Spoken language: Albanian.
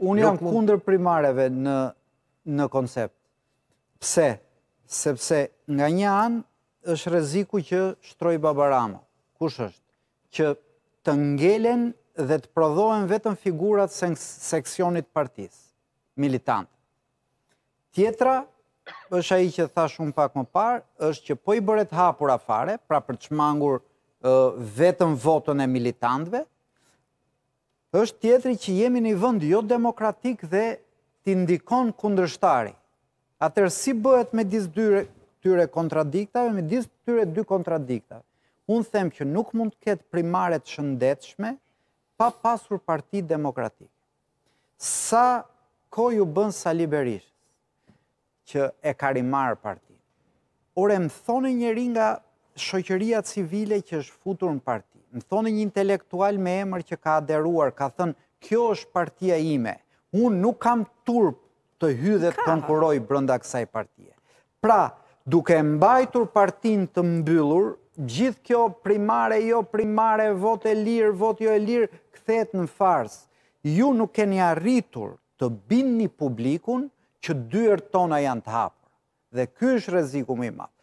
Unë jam kundër primareve në koncept. Pse? Sepse nga një anë është reziku që shtroj babarama. Kush është? Që të ngelen dhe të prodhohen vetën figurat se seksionit partis, militant. Tjetra është a i që tha shumë pak më parë, është që po i bëret hapur afare, pra për të shmangur vetën votën e militantve, është tjetëri që jemi një vënd jo demokratik dhe ti ndikon kundrështari. Atërë si bëhet me disë dyre tyre kontradiktave, me disë tyre dy kontradiktave. Unë them që nuk mund të ketë primaret shëndetshme pa pasur parti demokratik. Sa ko ju bën sa liberisht që e karimar parti? Ore më thonë njëri nga shoqëria civile që është futur në parti më thoni një intelektual me emër që ka aderuar, ka thënë, kjo është partia ime, unë nuk kam turp të hydhe të konkuroj brënda kësaj partie. Pra, duke mbajtur partin të mbyllur, gjithë kjo primare, jo primare, vot e lirë, vot jo e lirë, këthet në farsë. Ju nuk keni arritur të bindë një publikun që dyër tona janë të hapë. Dhe kjo është reziku më i matë.